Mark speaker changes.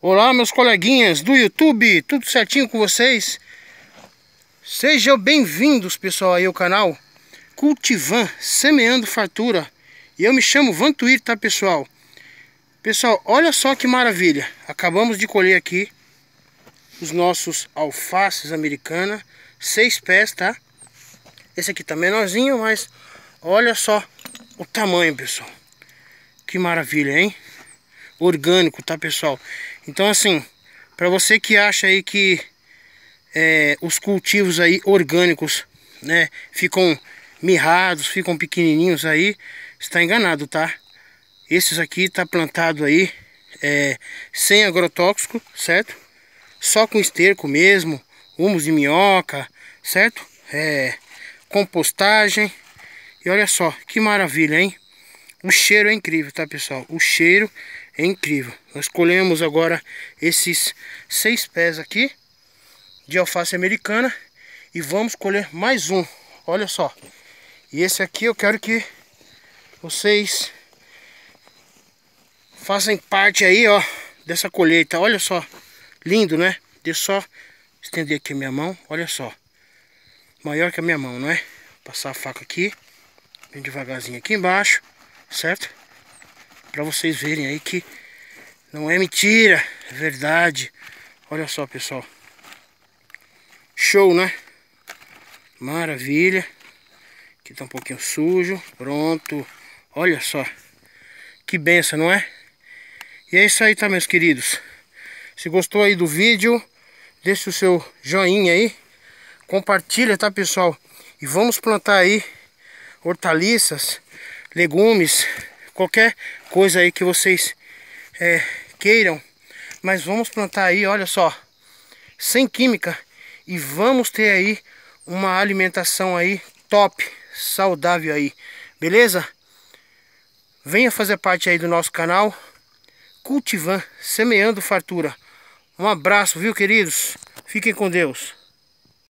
Speaker 1: Olá meus coleguinhas do YouTube, tudo certinho com vocês? Sejam bem-vindos pessoal aí ao canal Cultivan Semeando Fartura E eu me chamo Vantuir, tá pessoal? Pessoal, olha só que maravilha Acabamos de colher aqui os nossos alfaces americana Seis pés, tá? Esse aqui tá menorzinho, mas olha só o tamanho pessoal Que maravilha, hein? orgânico, tá pessoal? Então assim, para você que acha aí que é, os cultivos aí orgânicos, né, ficam mirrados, ficam pequenininhos aí, está enganado, tá? Esses aqui tá plantado aí é, sem agrotóxico, certo? Só com esterco mesmo, humus de minhoca, certo? É, compostagem. E olha só, que maravilha, hein? O cheiro é incrível, tá pessoal? O cheiro é incrível. Nós colhemos agora esses seis pés aqui de alface americana e vamos colher mais um. Olha só. E esse aqui eu quero que vocês façam parte aí, ó, dessa colheita. Olha só. Lindo, né? Deixa eu só estender aqui a minha mão. Olha só. Maior que a minha mão, não é? Passar a faca aqui. Bem devagarzinho aqui embaixo certo? Para vocês verem aí que não é mentira, é verdade. Olha só, pessoal. Show, né? Maravilha. Aqui tá um pouquinho sujo. Pronto. Olha só. Que benção, não é? E é isso aí, tá, meus queridos? Se gostou aí do vídeo, deixa o seu joinha aí. Compartilha, tá, pessoal? E vamos plantar aí hortaliças legumes, qualquer coisa aí que vocês é, queiram. Mas vamos plantar aí, olha só, sem química e vamos ter aí uma alimentação aí top, saudável aí, beleza? Venha fazer parte aí do nosso canal Cultivan Semeando Fartura. Um abraço, viu, queridos? Fiquem com Deus.